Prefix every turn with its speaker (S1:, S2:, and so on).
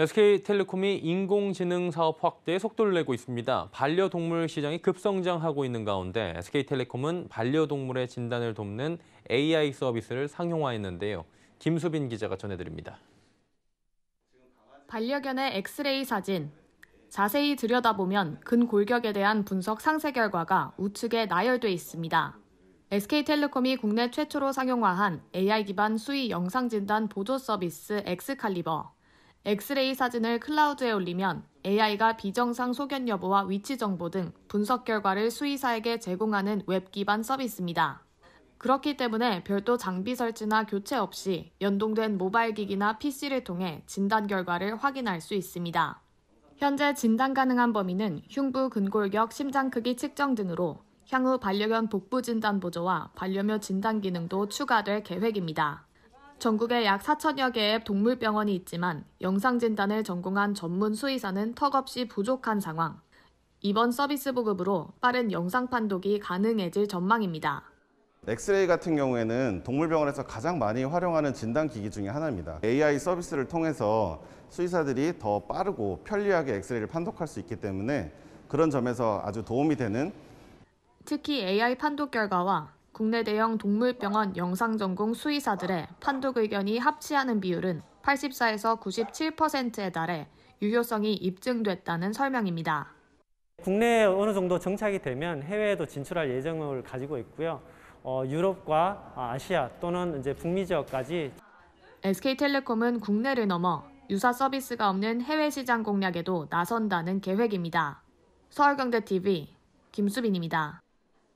S1: SK텔레콤이 인공지능 사업 확대에 속도를 내고 있습니다. 반려동물 시장이 급성장하고 있는 가운데 SK텔레콤은 반려동물의 진단을 돕는 AI 서비스를 상용화했는데요. 김수빈 기자가 전해드립니다.
S2: 반려견의 엑스레이 사진. 자세히 들여다보면 근골격에 대한 분석 상세 결과가 우측에 나열돼 있습니다. SK텔레콤이 국내 최초로 상용화한 AI 기반 수의 영상 진단 보조 서비스 엑스칼리버. 엑스레이 사진을 클라우드에 올리면 AI가 비정상 소견 여부와 위치 정보 등 분석 결과를 수의사에게 제공하는 웹 기반 서비스입니다. 그렇기 때문에 별도 장비 설치나 교체 없이 연동된 모바일 기기나 PC를 통해 진단 결과를 확인할 수 있습니다. 현재 진단 가능한 범위는 흉부 근골격 심장 크기 측정 등으로 향후 반려견 복부 진단 보조와 반려묘 진단 기능도 추가될 계획입니다. 전국에 약 4천여 개의 동물병원이 있지만 영상진단을 전공한 전문 수의사는 턱없이 부족한 상황. 이번 서비스 보급으로 빠른 영상 판독이 가능해질 전망입니다.
S3: 엑스레이 같은 경우에는 동물병원에서 가장 많이 활용하는 진단기기 중의 하나입니다. AI 서비스를 통해서 수의사들이 더 빠르고 편리하게 엑스레이를 판독할 수 있기 때문에 그런 점에서 아주 도움이 되는
S2: 특히 AI 판독 결과와 국내 대형 동물병원 영상전공 수의사들의 판독 의견이 합치하는 비율은 84에서 97%에 달해 유효성이 입증됐다는 설명입니다. 국내에
S4: 어느 정도 정착이 되면 해외에도 진출할 예정을 가지고 있고요. 어, 유럽과 아시아 또는 이제 북미 지역까지
S2: SK텔레콤은 국내를 넘어 유사 서비스가 없는 해외 시장 공략에도 나선다는 계획입니다. 서울경제TV 김수빈입니다.